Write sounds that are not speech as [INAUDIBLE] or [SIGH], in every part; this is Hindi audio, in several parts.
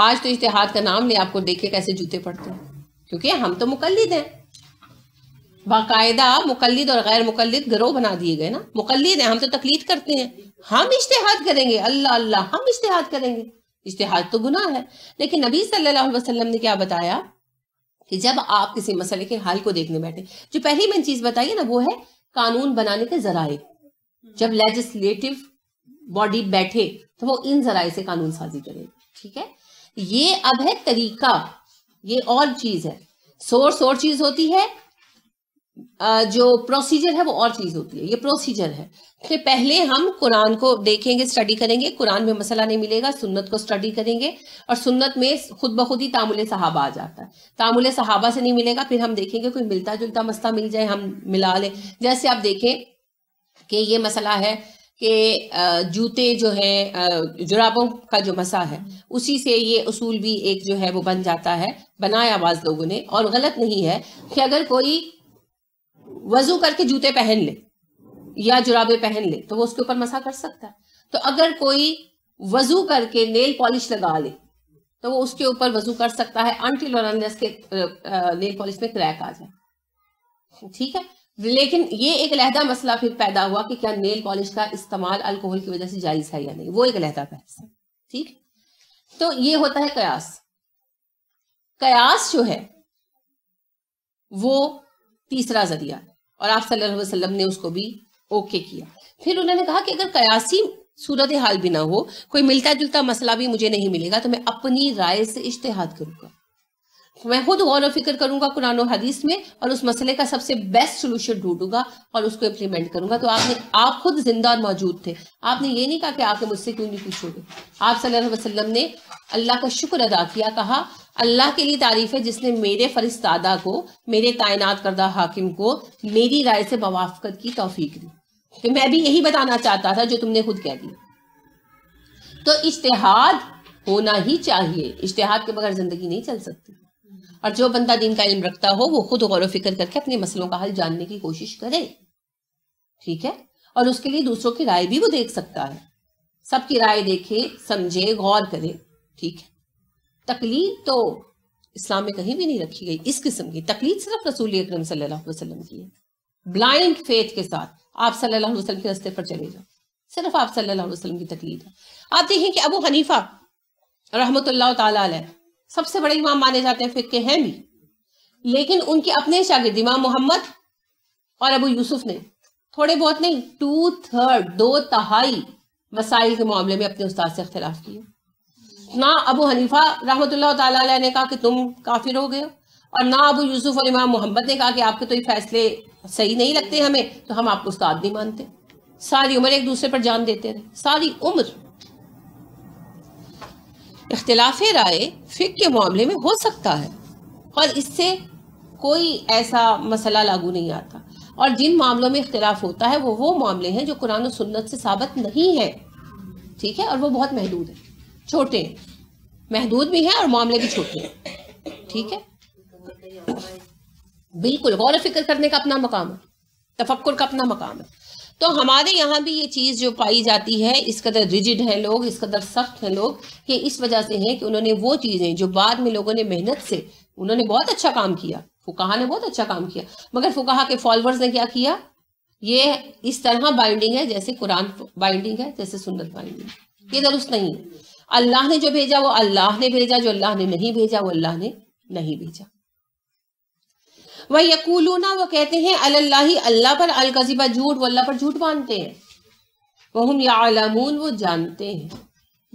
आज तो इश्तहाद का नाम ले आपको देखे कैसे जूते पड़ते हैं क्योंकि हम तो मुकलद हैं बाकायदा मुकलद और गैर मुकलद ग्रोह बना दिए गए ना मुकलद हैं हम तो तकलीद करते हैं हम इश्तहाद करेंगे अल्लाह अल्लाह हम इश्तहाद करेंगे इश्तहाद तो गुनाह है लेकिन नबी सल्लल्लाहु अलैहि वसल्लम ने क्या बताया कि जब आप किसी मसले के हल को देखने बैठे जो पहली मैंने चीज बताई है ना वो है कानून बनाने के जराए जब लेजिस्लेटिव बॉडी बैठे तो वो इन जराए से कानून साजी करेगी ठीक है ये अब है तरीका ये और चीज है सोर्स और चीज होती है जो प्रोसीजर है वो और चीज होती है ये प्रोसीजर है तो पहले हम कुरान को देखेंगे स्टडी करेंगे कुरान में मसला नहीं मिलेगा सुन्नत को स्टडी करेंगे और सुन्नत में खुद ब खुद ही तामुल सहाबा आ जाता है तामुल सहाबा से नहीं मिलेगा फिर हम देखेंगे कोई मिलता जुलता मसला मिल जाए हम मिला लें जैसे आप देखें कि ये मसला है कि जूते जो है जुराबों का जो मसा है उसी से ये उसूल भी एक जो है वो बन जाता है बनाया आवाज लोगों ने और गलत नहीं है कि अगर कोई वजू करके जूते पहन ले या जुराबे पहन ले तो वो उसके ऊपर मसा कर सकता है तो अगर कोई वजू करके नेल पॉलिश लगा ले तो वो उसके ऊपर वजू कर सकता है आंटी लोरानस के नेल पॉलिश में क्रैक आ जाए ठीक है लेकिन ये एक लहदा मसला फिर पैदा हुआ कि क्या नेल पॉलिश का इस्तेमाल अल्कोहल की वजह से जायज है या नहीं वो एक लहदा बहस है ठीक तो ये होता है कयास कयास जो है वो तीसरा जरिया और आप सल्लल्लाहु अलैहि वसल्लम ने उसको भी ओके किया फिर उन्होंने कहा कि अगर कयासी सूरत हाल भी ना हो कोई मिलता जुलता मसला भी मुझे नहीं मिलेगा तो मैं अपनी राय से इश्तहाद करूंगा मैं खुद गौर और फिक्र करूंगा कुरान और हदीस में और उस मसले का सबसे बेस्ट सोल्यूशन ढूंढूंगा और उसको इम्प्लीमेंट करूंगा तो आपने आप खुद जिंदा और मौजूद थे आपने ये नहीं कहा कि आपने मुझसे क्यों नहीं पूछोगे आप सल्लल्लाहु अलैहि वसल्लम ने अल्लाह का शुक्र अदा किया कहा अल्लाह के लिए तारीफ है जिसने मेरे फरिश्तादा को मेरे कायनात करदा हाकिम को मेरी राय से मवाफकत की तोफीक दी तो मैं भी यही बताना चाहता था जो तुमने खुद कह दिया तो इश्तेहाद होना ही चाहिए इश्तहाद के बगैर जिंदगी नहीं चल सकती और जो बंदा दिन का इल्म रखता हो वो खुद गौर फिक्र करके अपने मसलों का हल जानने की कोशिश करे ठीक है और उसके लिए दूसरों की राय भी वो देख सकता है सबकी राय देखे समझे गौर करे ठीक है तकलीफ तो इस्लाम में कहीं भी नहीं रखी गई इस किस्म की तकलीफ सिर्फ रसूल अक्रम सल्लाम की है ब्लाइंड फेथ के साथ आप सल्लल्लाहु अलैहि वसल्लम के रस्ते पर चले जाओ सिर्फ आप सल्लल्लाहु अलैहि वसल्लम की तकलीफ है आप देखें कि अबू हनीफा रहमतुल्लाह ताला सबसे बड़े इमाम माने जाते हैं फिक के हैं भी लेकिन उनके अपने शागिर्द इमाम मोहम्मद और अबू यूसुफ ने थोड़े बहुत नहीं टू थर्ड दो तहाई मसाइल के मामले में अपने उस्ताद से अख्तिलाफ किए ना अबू हनीफा रहमत ने कहा कि तुम काफिर हो गए और ना अबू यूसुफ और इमाम मोहम्मद ने कहा कि आपके तो ये फैसले सही नहीं लगते हमें तो हम आपको उस्ताद नहीं मानते सारी उम्र एक दूसरे पर जान देते रहे सारी उम्र इख्तलाफ राय फ़िक के मामले में हो सकता है और इससे कोई ऐसा मसला लागू नहीं आता और जिन मामलों में इख्तलाफ होता है वो वो मामले हैं जो कुरान और सुन्नत से साबित नहीं है ठीक है और वो बहुत महदूद है छोटे हैं महदूद भी हैं और मामले भी छोटे हैं ठीक है बिल्कुल गौर फिक्र करने का अपना मकाम है तफक्र का अपना मकाम है तो हमारे यहाँ भी ये चीज़ जो पाई जाती है इस कदर रिजिड है लोग इस कदर सख्त हैं लोग ये इस वजह से है कि उन्होंने वो चीज़ें जो बाद में लोगों ने मेहनत से उन्होंने बहुत अच्छा काम किया फुकाहा ने बहुत अच्छा काम किया मगर फुकाहा के फॉलोअर्स ने क्या किया ये इस तरह बाइंडिंग है जैसे कुरान बाइंडिंग है जैसे सुन्नत बाइंडिंग ये दुरुस्त नहीं है अल्लाह ने जो भेजा वो अल्लाह ने भेजा जो अल्लाह ने नहीं भेजा वो अल्लाह ने नहीं भेजा वह यकूलूना वो कहते हैं अल्लाह अल्लाह पर अलगजीबा झूठ वल्ला पर झूठ बांधते हैं वह हम यामून वो जानते हैं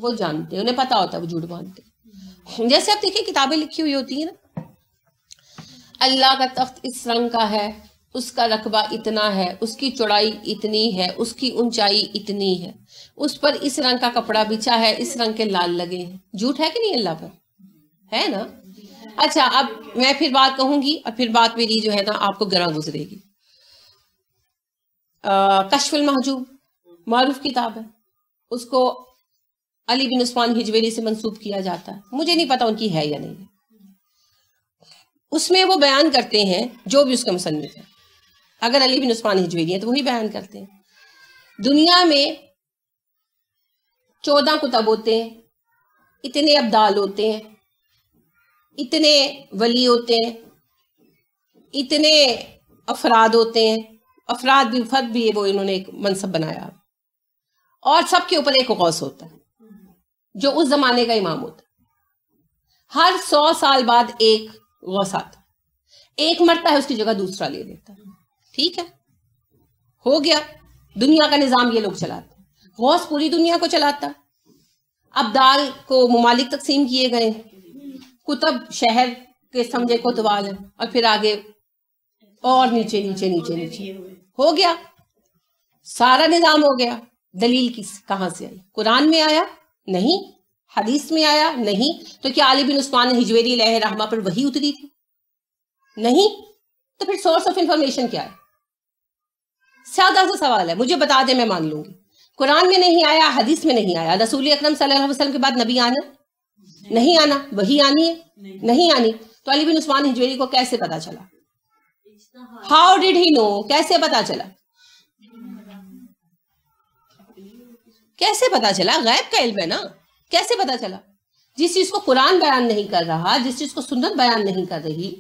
वो जानते हैं उन्हें पता होता है वो झूठ बांधते जैसे आप देखिए किताबें लिखी हुई होती है ना अल्लाह का तख्त इस रंग का है उसका रकबा इतना है उसकी चौड़ाई इतनी है उसकी ऊंचाई इतनी है उस पर इस रंग का कपड़ा बिछा है इस रंग के लाल लगे हैं झूठ है कि नहीं अल्लाह पर है ना अच्छा अब मैं फिर बात कहूंगी और फिर बात मेरी जो है ना आपको गरा गुजरेगी कशफुल महजूब मारूफ किताब है उसको अली बिन उस्मान हिजवेरी से मंसूब किया जाता है मुझे नहीं पता उनकी है या नहीं है उसमें वो बयान करते हैं जो भी उसका मुसनफ़ है अगर अली बिन उस्मान हिजवेरी है तो वही बयान करते हैं दुनिया में चौदह कुतब होते हैं इतने अब्दाल होते हैं इतने वली होते हैं इतने अफराद होते हैं अफराद भी फर्द भी वो इन्होंने एक मनसब बनाया और सबके ऊपर एक गौस होता है जो उस जमाने का इमाम होता हर सौ साल बाद एक गौस आता एक मरता है उसकी जगह दूसरा ले लेता है ठीक है हो गया दुनिया का निज़ाम ये लोग चलाते गौस पूरी दुनिया को चलाता अब दाल को ममालिक तकसीम किए गए कुतब शहर के समझे कोतवाल है और फिर आगे और नीचे नीचे नीचे नीचे हो गया सारा निजाम हो गया दलील किस कहा से आई कुरान में आया नहीं हदीस में आया नहीं तो क्या अली बिन उस्मान हिजवेरी लह रहमा पर वही उतरी थी नहीं तो फिर सोर्स ऑफ इंफॉर्मेशन क्या है सादा सा सवाल है मुझे बता दे मैं मान लूंगी कुरान में नहीं आया हदीस में नहीं आया रसूल अकरम सल्लल्लाहु अलैहि वसल्लम के बाद नबी आना नहीं आना वही आनी है नहीं आनी तो अली बिन उस्मान हिजवेरी को कैसे पता चला हाउ डिड ही नो कैसे पता चला कैसे पता चला गैब का इल्म है ना कैसे पता चला जिस चीज को कुरान बयान नहीं कर रहा जिस चीज को सुन्नत बयान नहीं कर रही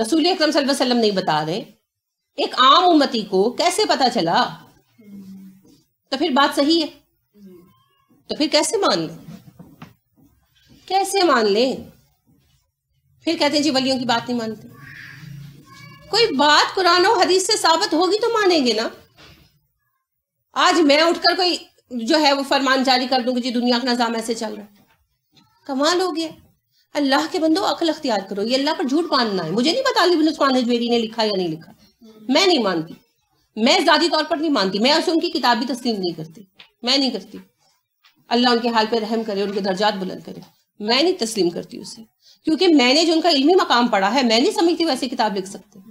रसूल अकरम वसल्लम नहीं बता रहे एक आम उम्मती को कैसे पता चला तो फिर बात सही है तो फिर कैसे मान लें कैसे मान लें फिर कहते हैं जी वलियों की बात नहीं मानते कोई बात कुरान और हदीस से साबित होगी तो मानेंगे ना आज मैं उठकर कोई जो है वो फरमान जारी कर दूंगी जी दुनिया का निज़ाम ऐसे चल रहा है कमाल हो गया अल्लाह के बंदो अकल अख्तियार करो ये अल्लाह पर झूठ मानना है मुझे नहीं पता अली उस्मान हजवेरी ने लिखा या नहीं लिखा मैं नहीं मानती मैं ज्यादा तौर पर नहीं मानती मैं उसे उनकी किताब भी तस्लीम नहीं करती मैं नहीं करती अल्लाह उनके हाल पर रहम करे उनके दर्जात बुलंद करे मैं नहीं तस्लीम करती उसे क्योंकि मैंने जो उनका इल्मी मकाम पढ़ा है मैं नहीं समझती वैसे किताब लिख सकते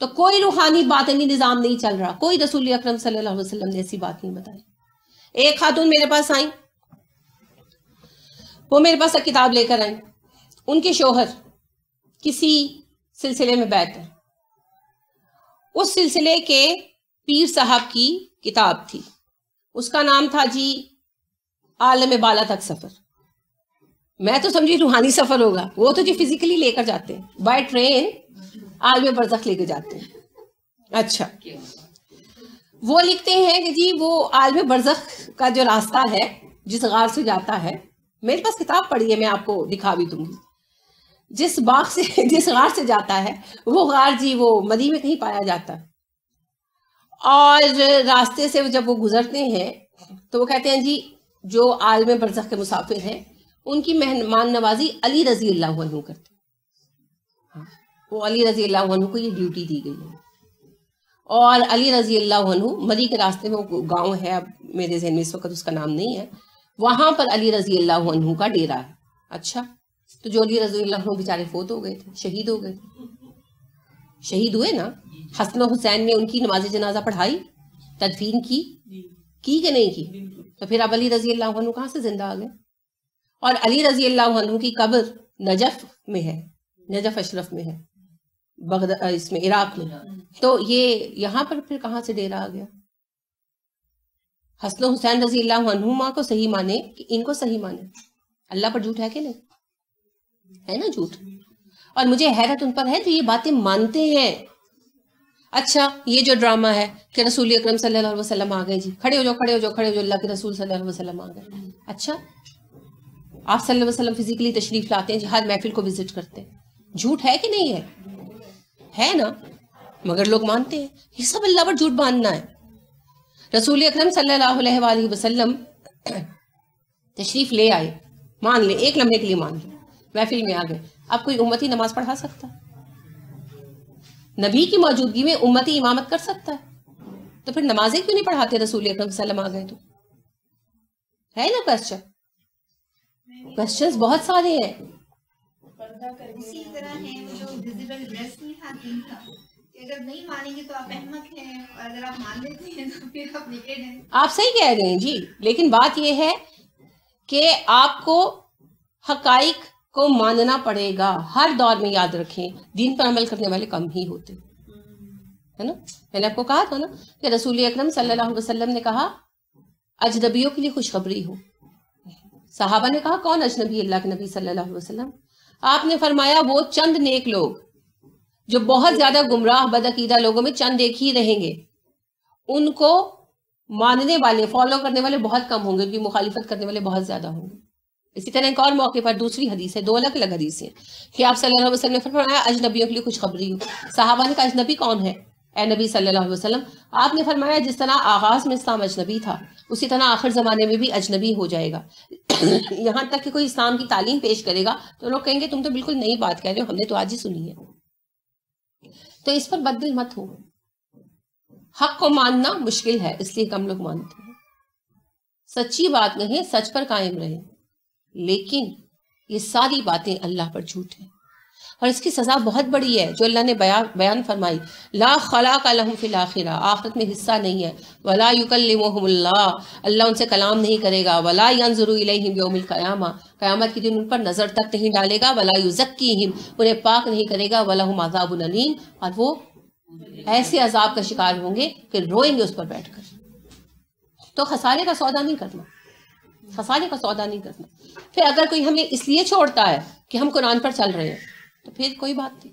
तो कोई रूहानी बातनी निज़ाम नहीं चल रहा कोई रसूल अक्रम सल्लल्लाहु ने ऐसी बात नहीं बताई एक खातून मेरे पास आई वो मेरे पास एक किताब लेकर आई उनके शोहर किसी सिलसिले में बैठ उस सिलसिले के पीर साहब की किताब थी उसका नाम था जी आलम बाला तक सफर मैं तो समझी रूहानी सफर होगा वो तो जी फिजिकली लेकर जाते हैं बाय ट्रेन आलम बरसख लेकर जाते हैं अच्छा वो लिखते हैं कि जी वो आलम बरसख का जो रास्ता है जिस गार से जाता है मेरे पास किताब पढ़ी है मैं आपको दिखा भी दूंगी जिस बाग से [LAUGHS] जिस गार से जाता है वो गार जी वो मदी में कहीं पाया जाता है और रास्ते से जब वो गुजरते हैं तो वो कहते हैं जी जो आलम बरसख के मुसाफिर हैं उनकी मेहमान नवाजी अली रजी अल्लाह करते हाँ, वो अली रजी अल्लाह को ये ड्यूटी दी गई है और अली रजी अल्लाह मरी के रास्ते में वो गांव है अब मेरे जहन में इस वक्त उसका नाम नहीं है वहां पर अली रजी अल्लाह का डेरा है अच्छा तो जो अली रजी अल्लाह बेचारे फोत हो गए थे शहीद हो गए थे शहीद हुए ना हसना हुसैन ने उनकी नमाज जनाजा पढ़ाई तदफीन की की कि नहीं की तो फिर अब अली रजी अल्लाह कहाँ से जिंदा आ गए और अली रजी अल्लाह की कब्र नजफ में है नजफ अशरफ में है बगद इसमें इराक में तो ये यहाँ पर फिर कहाँ से डेरा आ गया हसन हुसैन रजी अल्लाह को सही माने कि इनको सही माने अल्लाह पर झूठ है कि नहीं है ना झूठ और मुझे हैरत उन पर है जो ये बातें मानते हैं अच्छा ये जो ड्रामा है कि रसूल अक्रम सल्लाम आ गए जी खड़े हो जाओ खड़े हो जाओ खड़े हो जाओ अल्लाह के रसूल सल्लाम आ गए अच्छा आप सल्लल्लाहु अलैहि वसल्लम फिजिकली तशरीफ लाते हैं जी हर महफिल को विजिट करते हैं झूठ है कि नहीं है है ना मगर लोग मानते हैं ये सब अल्लाह पर झूठ बांधना है रसूल अक्रम सल्लाम तशरीफ ले आए मान ले एक लम्हे के लिए मान लो महफिल में आ गए आप कोई उम्मती नमाज पढ़ा सकता है नबी की मौजूदगी में उम्मती इमामत कर सकता है तो फिर नमाजें क्यों नहीं पढ़ाते रसूल वसलम आ गए तो है ना क्वेश्चन क्वेश्चन बहुत सारे हैं आप सही कह रहे हैं जी लेकिन बात यह है कि आपको हकाइक को मानना पड़ेगा हर दौर में याद रखें दीन पर अमल करने वाले कम ही होते है ना मैंने आपको कहा था ना कि रसूल अक्रम वसल्लम ने कहा अजनबियों के लिए खुशखबरी हो साहबा ने कहा कौन अजनबी अल्लाह के नबी सल्लल्लाहु अलैहि वसल्लम आपने फरमाया वो चंद नेक लोग जो बहुत ज्यादा गुमराह बदकीदा लोगों में चंद एक ही रहेंगे उनको मानने वाले फॉलो करने वाले बहुत कम होंगे उनकी मुखालिफत करने वाले बहुत ज्यादा होंगे इसी तरह एक और मौके पर दूसरी हदीस है दो अलग अलग हदीस है कि आप सल्लल्लाहु अलैहि वसल्लम ने फरमाया अजनबियों के लिए खुशखबरी हो साहबा ने कहा अजनबी कौन है ए नबी सल्लल्लाहु अलैहि वसल्लम आपने फरमाया जिस तरह आगाज में इस्लाम अजनबी था उसी तरह आखिर ज़माने में भी अजनबी हो जाएगा [COUGHS] यहाँ तक कि कोई इस्लाम की तालीम पेश करेगा तो लोग कहेंगे तुम तो बिल्कुल नई बात कह रहे हो हमने तो आज ही सुनी है तो इस पर बदल मत हो हक को मानना मुश्किल है इसलिए कम लोग मानते हैं सच्ची बात नहीं सच पर कायम रहें लेकिन ये सारी बातें अल्लाह पर झूठ है और इसकी सज़ा बहुत बड़ी है जो अल्लाह ने बया बयान फरमाई ला खला का लहम फिल आखिरा आखरत में हिस्सा नहीं है वला युकल अल्लाह उनसे कलाम नहीं करेगा वला यंजरूम क़यामा क़यामत के दिन उन पर नज़र तक नहीं डालेगा वला युजक्कीम उन्हें पाक नहीं करेगा वला हम अजाबुल और वो ऐसे अजाब का शिकार होंगे कि रोएंगे उस पर बैठ कर तो खसारे का सौदा नहीं करना फसाने का सौदा नहीं करना फिर अगर कोई हमें इसलिए छोड़ता है कि हम कुरान पर चल रहे हैं तो फिर कोई बात नहीं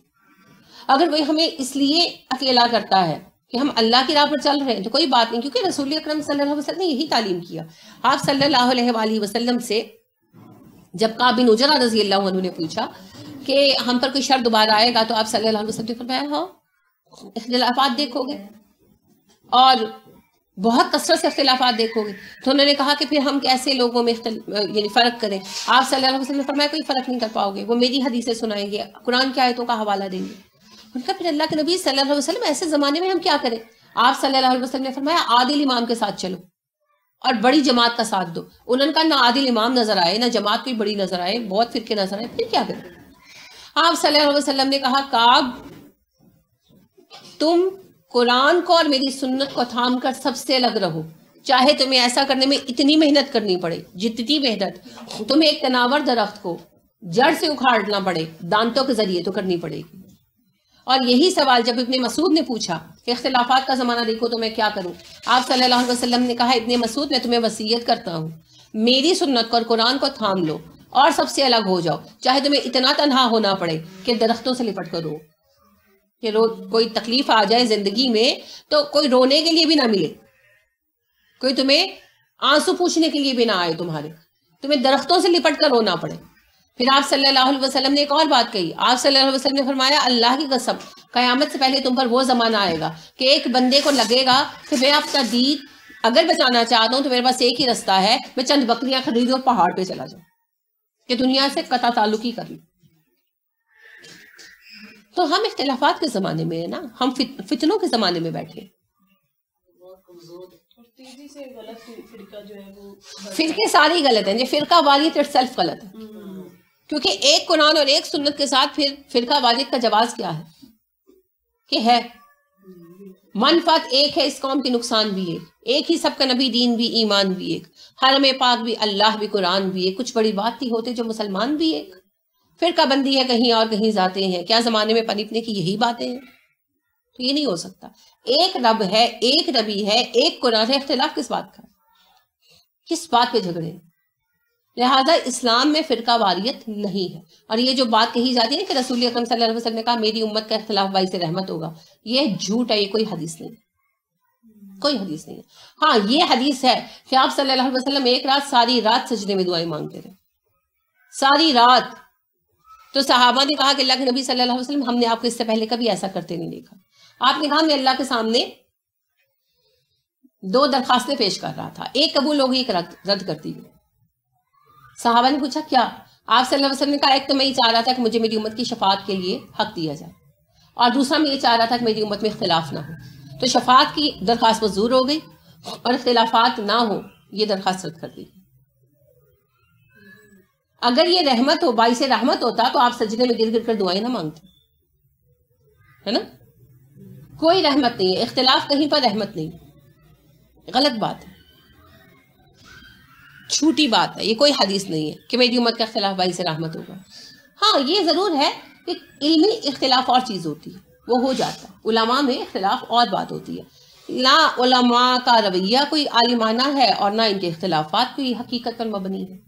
अगर कोई हमें इसलिए अकेला करता है कि हम अल्लाह की राह पर चल रहे हैं तो कोई बात नहीं क्योंकि रसूल अक्रम वसल्लम ने यही तालीम किया आप सल्लल्लाहु अलैहि वसल्लम से जब बिन उजरा रजी अल्लाह ने पूछा कि हम पर कोई शर दोबारा आएगा तो आप सल्लल्लाहु अलैहि वसल्लम ने फरमाया हाँ इख्तलाफात देखोगे और बहुत कसरत से अख्तिलाफ देखोगे तो उन्होंने कहा कि फिर हम कैसे लोगों में यानी फ़र्क करें आप सल्लल्लाहु अलैहि वसल्लम फरमाया कोई फ़र्क नहीं कर पाओगे वो मेरी हदीसें सुनाएंगे कुरान की आयतों का हवाला देंगे उनका फिर अल्लाह के नबी सल्लल्लाहु अलैहि वसल्लम ऐसे ज़माने में हम क्या करें आप सल्लल्लाहु अलैहि वसल्लम ने फरमाया आदिल इमाम के साथ चलो और बड़ी जमात का साथ दो उन्होंने कहा ना आदिल इमाम नज़र आए ना जमात कोई बड़ी नज़र आए बहुत फिरके नज़र आए फिर क्या करें आप सल्लल्लाहु अलैहि वसल्लम ने कहा काब तुम कुरान को और मेरी सुन्नत को थाम कर सबसे अलग रहो चाहे तुम्हें ऐसा करने में इतनी मेहनत करनी पड़े जितनी मेहनत तुम्हें एक तनावर दरख्त को जड़ से उखाड़ना पड़े दांतों के जरिए तो करनी पड़ेगी और यही सवाल जब इब्ने मसूद ने पूछा कि अख्तिलाफात का ज़माना देखो तो मैं क्या करूं आप सल्लल्लाहु अलैहि वसल्लम ने कहा इब्ने मसूद मैं तुम्हें वसीयत करता हूं मेरी सुन्नत को और कुरान को थाम लो और सबसे अलग हो जाओ चाहे तुम्हें इतना तनहा होना पड़े कि दरख्तों से लिपट करो कि रो कोई तकलीफ आ जाए जिंदगी में तो कोई रोने के लिए भी ना मिले कोई तुम्हें आंसू पूछने के लिए भी ना आए तुम्हारे तुम्हें दरख्तों से लिपट कर रोना पड़े फिर आप सल्लल्लाहु अलैहि वसल्लम ने एक और बात कही आप सल्लल्लाहु अलैहि वसल्लम ने फरमाया अल्लाह की कसम कयामत से पहले तुम पर वो ज़माना आएगा कि एक बंदे को लगेगा कि मैं अपना दीद अगर बचाना चाहता हूँ तो मेरे पास एक ही रास्ता है मैं चंद बकरियां खरीदूँ और पहाड़ पर चला जाऊँ कि दुनिया से कता ताल्लुकी कर लूँ तो हम इख्तलाफात के ज़माने में है ना हम फित, फितनों के ज़माने में बैठे के सारे तो गलत है फिर फिरका वालियत सेल्फ गलत है क्योंकि एक कुरान और एक सुन्नत के साथ फिर फिरका वालियत का जवाब क्या है कि है मनफत हम्म। एक है इस कौम के नुकसान भी एक एक ही सबका नबी दीन भी ईमान भी एक हर में पाक भी अल्लाह भी कुरान भी एक कुछ बड़ी बात थी होते जो मुसलमान भी एक फिरका बंदी है कहीं और कहीं जाते हैं क्या जमाने में पनपने की यही बातें हैं तो ये नहीं हो सकता एक रब है एक रबी है एक कुरान है अख्तिलाफ किस बात का किस बात पे झगड़े लिहाजा इस्लाम में फिरका वारियत नहीं है और ये जो बात कही जाती है कि रसूल अकरम सल्लल्लाहु अलैहि वसल्लम ने कहा मेरी उम्मत का अख्तिलाफ भाई से रहमत होगा ये झूठ है ये कोई हदीस नहीं कोई हदीस नहीं है हाँ ये हदीस है कि आप सल्लल्लाहु अलैहि वसल्लम एक रात सारी रात सजने में दुआएं मांगते रहे सारी रात तो साहबा ने कहा कि अल्लाह के नबी सल्लल्लाहु अलैहि वसल्लम हमने आपको इससे पहले कभी ऐसा करते नहीं देखा आपने कहा मैं अल्लाह के सामने दो दरखास्तें पेश कर रहा था एक कबूल होगी एक रद्द करती दी साहबा ने पूछा क्या आप सल्लल्लाहु अलैहि वसल्लम ने कहा एक तो मैं ये चाह रहा था कि मुझे मेरी उम्मत की शफात के लिए हक दिया जाए और दूसरा मैं ये चाह रहा था कि मेरी उम्मत में इख्तिलाफ ना हो तो शफात की दरख्वास्त मंजूर हो गई और इख्तिलाफात ना हो ये दरख्वास्त रद्द कर दी अगर ये रहमत हो बाई से रहमत होता तो आप सजदे में गिर गिर कर दुआएं ना मांगते है ना कोई रहमत नहीं है इख्तलाफ कहीं पर रहमत नहीं गलत बात है छूटी बात है ये कोई हदीस नहीं है कि मेरी उम्मत का अख्तिलाफ बाई से रहमत होगा हाँ ये ज़रूर है कि इल्मी इख्तलाफ और चीज़ होती है वो हो जाता है उलमा में इख्तलाफ और बात होती है ना उलमा का रवैया कोई आलिमाना है और ना इनके अख्तिलाफ़ कोई हकीकत पर मबनी है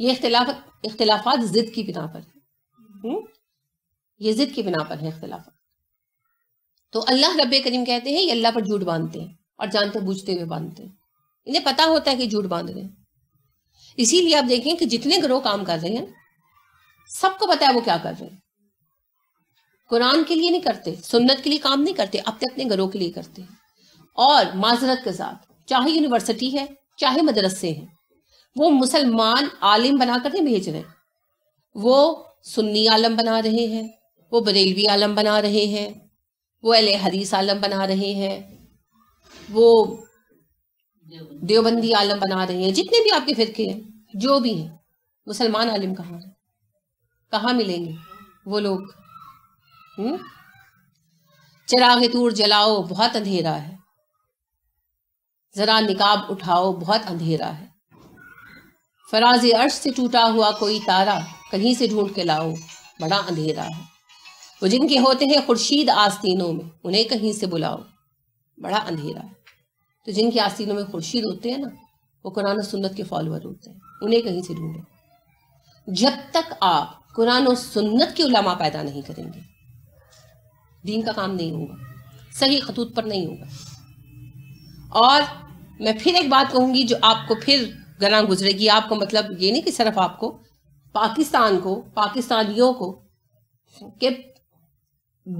ये इख्तिलाफ इख्तिलाफात जिद की बिना पर है हम्म। ये जिद की बिना पर है इख्तिलाफा तो अल्लाह रब करीम कहते हैं ये अल्लाह पर झूठ बांधते हैं और जानते तो बूझते हुए बांधते हैं इन्हें पता होता है कि झूठ बांध रहे हैं इसीलिए आप देखें कि जितने ग्रोह काम कर रहे हैं सबको पता है वो क्या कर रहे हैं कुरान के लिए नहीं करते सुन्नत के लिए काम नहीं करते अपने अपने घरों के लिए करते हैं और माजरत के साथ चाहे यूनिवर्सिटी है चाहे मदरसे हैं वो मुसलमान आलिम बनाकर नहीं भेज रहे वो सुन्नी आलम बना रहे हैं वो बरेलवी आलम बना रहे हैं वो अल हदीस आलम बना रहे हैं वो देवबंदी आलम बना रहे हैं जितने भी आपके फिरके हैं जो भी हैं मुसलमान आलिम कहाँ है कहाँ मिलेंगे वो लोग हुँ? हम्म? तूर जलाओ बहुत अंधेरा है जरा निकाब उठाओ बहुत अंधेरा है फराज अर्श से टूटा हुआ कोई तारा कहीं से ढूंढ के लाओ बड़ा अंधेरा है वो जिनके होते हैं खुर्शीद आस्तीनों में उन्हें कहीं से बुलाओ बड़ा अंधेरा है तो जिनके आस्तीनों में खुर्शीद होते हैं ना वो कुरान और सुन्नत के फॉलोअर होते हैं उन्हें कहीं से ढूंढो जब तक आप कुरान और सुन्नत के उलामा पैदा नहीं करेंगे दीन का काम नहीं होगा सही खतूत पर नहीं होगा और मैं फिर एक बात कहूंगी जो आपको फिर गला गुजरेगी आपको मतलब ये नहीं कि सिर्फ आपको पाकिस्तान को पाकिस्तानियों को के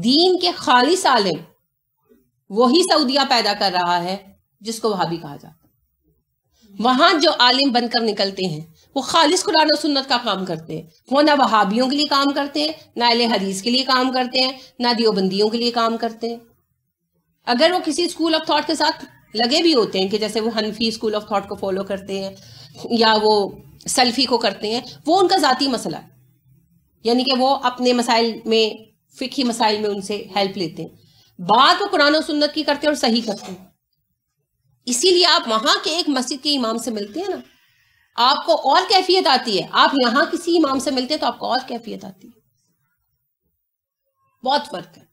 दीन के खालिस आलिम वही सऊदिया पैदा कर रहा है जिसको भी कहा जाता है वहां जो आलिम बनकर निकलते हैं वो खालिस कुरान और सुन्नत का काम करते हैं वो ना वहाबियों के लिए काम करते हैं ना अल हदीस के लिए काम करते हैं ना दियोबंदियों के लिए काम करते हैं अगर वो किसी स्कूल ऑफ थॉट के साथ लगे भी होते हैं कि जैसे वो हनफी स्कूल ऑफ थॉट को फॉलो करते हैं या वो सल्फी को करते हैं वो उनका ज़ाती मसला है यानी कि वो अपने मसाइल में फिकी मसाइल में उनसे हेल्प लेते हैं बात वो कुरान और सुन्नत की करते हैं और सही करते हैं इसीलिए आप वहां के एक मस्जिद के इमाम से मिलते हैं ना आपको और कैफियत आती है आप यहां किसी इमाम से मिलते हैं तो आपको और कैफियत आती है बहुत फर्क है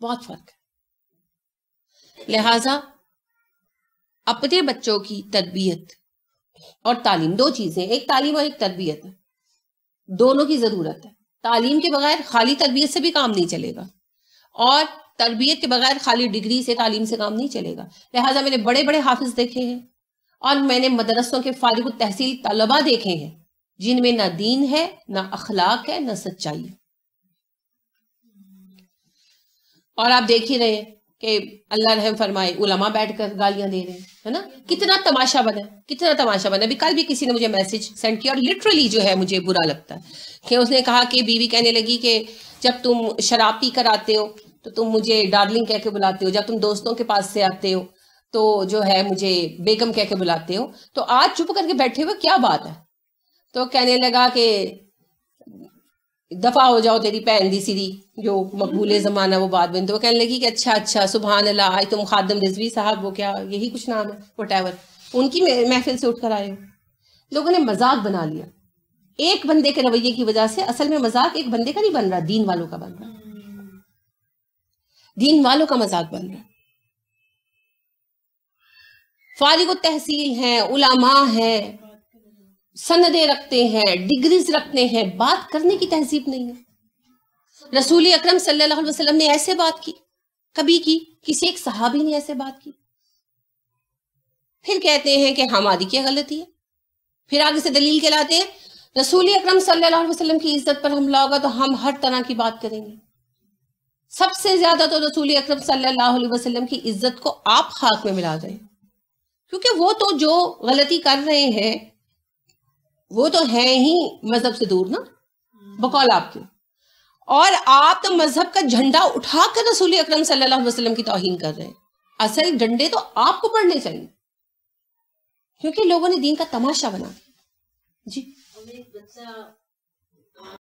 बहुत फर्क है लिहाजा अपने बच्चों की तरबियत और तालीम दो चीजें एक तालीम और एक तरबियत दोनों की जरूरत है तालीम के बगैर खाली तरबियत से भी काम नहीं चलेगा और तरबियत के बगैर खाली डिग्री से तालीम से काम नहीं चलेगा लिहाजा मैंने बड़े बड़े हाफिज देखे हैं और मैंने मदरसों के फारिग तहसील तलबा देखे हैं जिनमें ना दीन है ना अखलाक है ना सच्चाई है और आप देख ही रहे कि अल्लाह रहम फरमाए उलमा बैठ कर गालियां दे रहे हैं है ना कितना तमाशा बना कितना तमाशा बना अभी कल भी किसी ने मुझे मैसेज सेंड किया और लिटरली जो है मुझे बुरा लगता है कि उसने कहा कि बीवी कहने लगी कि जब तुम शराब पी कर आते हो तो तुम मुझे डार्लिंग कह के बुलाते हो जब तुम दोस्तों के पास से आते हो तो जो है मुझे बेगम कह के बुलाते हो तो आज चुप करके बैठे हुए क्या बात है तो कहने लगा कि दफा हो जाओ तेरी भैन दी सीधी जो मकबूल जमाना वो बाद में तो वो कहने लगी कि अच्छा अच्छा सुबहान अल्लाह आज तुम खादम रिजवी साहब वो क्या यही कुछ नाम है वट उनकी महफिल से उठ कर आए लोगों ने मजाक बना लिया एक बंदे के रवैये की वजह से असल में मजाक एक बंदे का नहीं बन रहा दीन वालों का बन रहा दीन वालों का मजाक बन रहा फारिग तहसील हैं उलामा हैं सनदे रखते हैं डिग्रीज रखते हैं बात करने की तहजीब नहीं है रसूल अक्रम सलम ने ऐसे बात की कभी की किसी एक सहाबी ने ऐसे बात की फिर कहते हैं कि हमारी क्या गलती है फिर आगे से दलील के लाते हैं रसूल अक्रम सलम की इज्जत पर हमला होगा तो हम हर तरह की बात करेंगे सबसे ज्यादा तो रसूल अक्रम सलम की इज्जत को आप खाक में मिला दें क्योंकि वो तो जो गलती कर रहे हैं वो तो है ही मजहब से दूर ना बकौल आपके और आप तो मजहब का झंडा उठाकर रसूल अक्रम सल्लल्लाहु वसल्लम की तोहिन कर रहे हैं असल डंडे तो आपको पढ़ने चाहिए क्योंकि लोगों ने दीन का तमाशा बना दिया जी